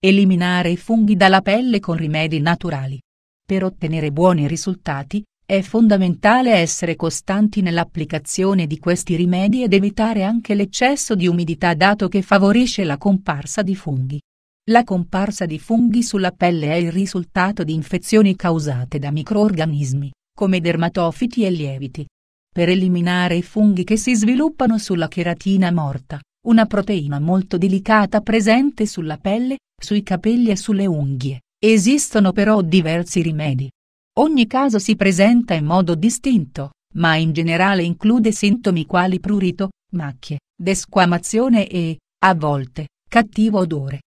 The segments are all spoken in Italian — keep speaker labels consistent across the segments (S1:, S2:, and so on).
S1: Eliminare i funghi dalla pelle con rimedi naturali. Per ottenere buoni risultati, è fondamentale essere costanti nell'applicazione di questi rimedi ed evitare anche l'eccesso di umidità dato che favorisce la comparsa di funghi. La comparsa di funghi sulla pelle è il risultato di infezioni causate da microorganismi, come dermatofiti e lieviti. Per eliminare i funghi che si sviluppano sulla cheratina morta, una proteina molto delicata presente sulla pelle, sui capelli e sulle unghie. Esistono però diversi rimedi. Ogni caso si presenta in modo distinto, ma in generale include sintomi quali prurito, macchie, desquamazione e, a volte, cattivo odore.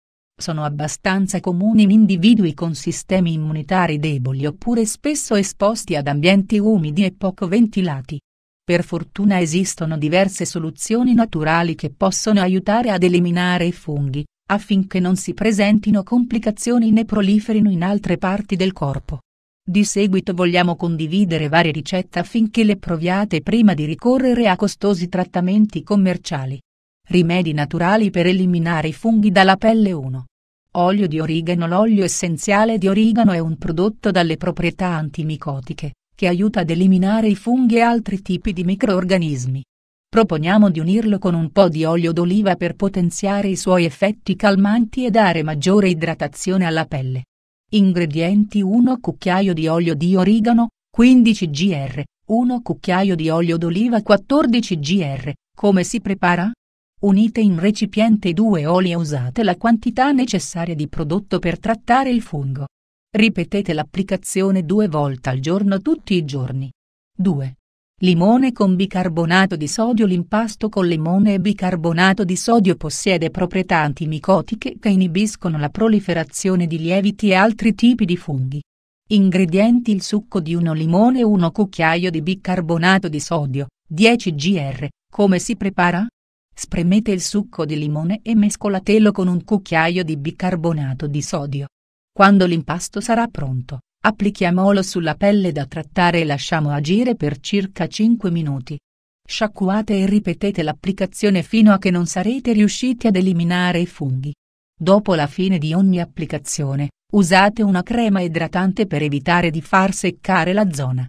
S1: Sono abbastanza comuni in individui con sistemi immunitari deboli oppure spesso esposti ad ambienti umidi e poco ventilati. Per fortuna esistono diverse soluzioni naturali che possono aiutare ad eliminare i funghi, affinché non si presentino complicazioni né proliferino in altre parti del corpo. Di seguito vogliamo condividere varie ricette affinché le proviate prima di ricorrere a costosi trattamenti commerciali. Rimedi naturali per eliminare i funghi dalla pelle 1. Olio di origano L'olio essenziale di origano è un prodotto dalle proprietà antimicotiche, che aiuta ad eliminare i funghi e altri tipi di microorganismi. Proponiamo di unirlo con un po' di olio d'oliva per potenziare i suoi effetti calmanti e dare maggiore idratazione alla pelle. Ingredienti 1 cucchiaio di olio di origano, 15 gr, 1 cucchiaio di olio d'oliva 14 gr. Come si prepara? Unite in recipiente due oli e usate la quantità necessaria di prodotto per trattare il fungo. Ripetete l'applicazione due volte al giorno tutti i giorni. 2. Limone con bicarbonato di sodio L'impasto con limone e bicarbonato di sodio possiede proprietà antimicotiche che inibiscono la proliferazione di lieviti e altri tipi di funghi. Ingredienti Il succo di uno limone e uno cucchiaio di bicarbonato di sodio, 10 gr. Come si prepara? Spremete il succo di limone e mescolatelo con un cucchiaio di bicarbonato di sodio quando l'impasto sarà pronto, applichiamolo sulla pelle da trattare e lasciamo agire per circa 5 minuti. Sciacquate e ripetete l'applicazione fino a che non sarete riusciti ad eliminare i funghi. Dopo la fine di ogni applicazione, usate una crema idratante per evitare di far seccare la zona.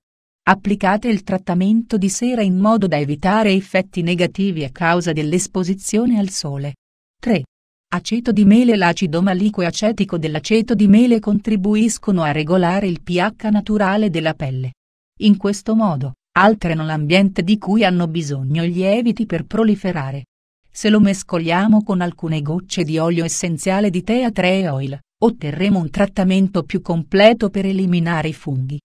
S1: Applicate il trattamento di sera in modo da evitare effetti negativi a causa dell'esposizione al sole. 3. Aceto di mele e l'acido malico e acetico dell'aceto di mele contribuiscono a regolare il pH naturale della pelle. In questo modo, alterano l'ambiente di cui hanno bisogno i lieviti per proliferare. Se lo mescoliamo con alcune gocce di olio essenziale di tea 3 oil, otterremo un trattamento più completo per eliminare i funghi.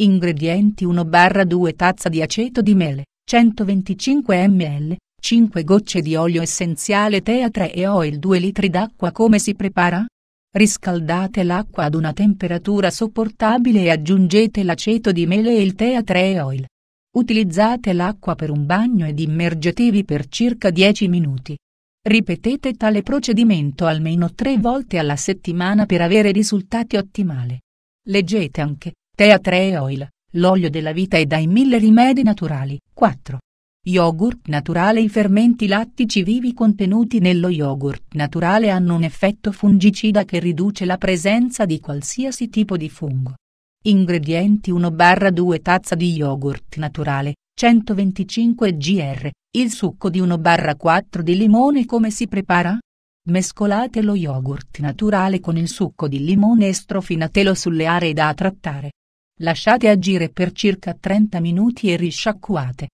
S1: Ingredienti 1-2 tazza di aceto di mele, 125 ml, 5 gocce di olio essenziale Tea 3 e Oil 2 litri d'acqua Come si prepara? Riscaldate l'acqua ad una temperatura sopportabile e aggiungete l'aceto di mele e il Tea 3 e Oil. Utilizzate l'acqua per un bagno ed immergetevi per circa 10 minuti. Ripetete tale procedimento almeno 3 volte alla settimana per avere risultati ottimali. Leggete anche Tea 3 e Oil, l'olio della vita e dai mille rimedi naturali. 4. Yogurt naturale I fermenti lattici vivi contenuti nello yogurt naturale hanno un effetto fungicida che riduce la presenza di qualsiasi tipo di fungo. Ingredienti 1-2 tazza di yogurt naturale, 125 gr, il succo di 1-4 di limone come si prepara? Mescolate lo yogurt naturale con il succo di limone e strofinatelo sulle aree da trattare. Lasciate agire per circa 30 minuti e risciacquate.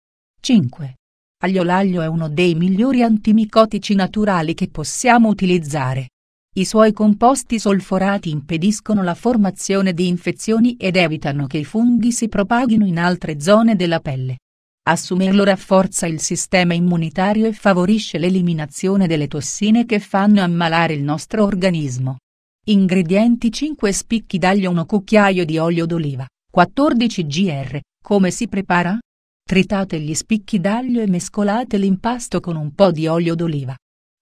S1: 5. Agliolaglio è uno dei migliori antimicotici naturali che possiamo utilizzare. I suoi composti solforati impediscono la formazione di infezioni ed evitano che i funghi si propaghino in altre zone della pelle. Assumerlo rafforza il sistema immunitario e favorisce l'eliminazione delle tossine che fanno ammalare il nostro organismo. Ingredienti 5 spicchi d'aglio 1 cucchiaio di olio d'oliva, 14 gr. Come si prepara? Tritate gli spicchi d'aglio e mescolate l'impasto con un po' di olio d'oliva.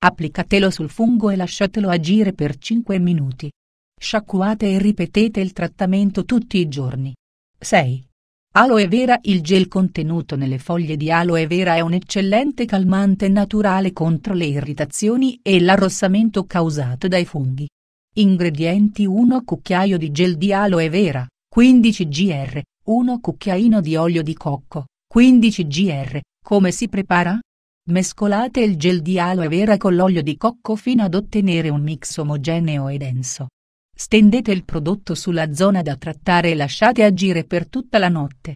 S1: Applicatelo sul fungo e lasciatelo agire per 5 minuti. Sciacquate e ripetete il trattamento tutti i giorni. 6. Aloe vera Il gel contenuto nelle foglie di aloe vera è un eccellente calmante naturale contro le irritazioni e l'arrossamento causato dai funghi. Ingredienti 1 cucchiaio di gel di aloe vera, 15 gr, 1 cucchiaino di olio di cocco, 15 gr, come si prepara? Mescolate il gel di aloe vera con l'olio di cocco fino ad ottenere un mix omogeneo e denso. Stendete il prodotto sulla zona da trattare e lasciate agire per tutta la notte.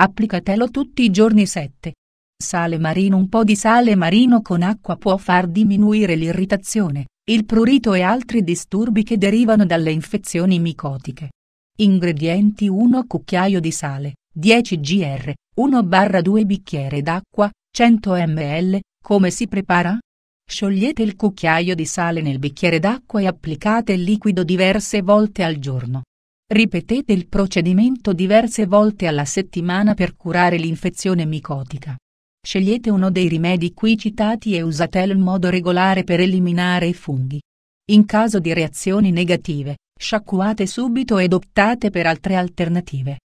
S1: Applicatelo tutti i giorni 7. Sale marino Un po' di sale marino con acqua può far diminuire l'irritazione, il prurito e altri disturbi che derivano dalle infezioni micotiche. Ingredienti 1 cucchiaio di sale 10 gr, 1-2 bicchiere d'acqua, 100 ml, come si prepara? Sciogliete il cucchiaio di sale nel bicchiere d'acqua e applicate il liquido diverse volte al giorno. Ripetete il procedimento diverse volte alla settimana per curare l'infezione micotica. Scegliete uno dei rimedi qui citati e usatelo in modo regolare per eliminare i funghi. In caso di reazioni negative, sciacquate subito ed optate per altre alternative.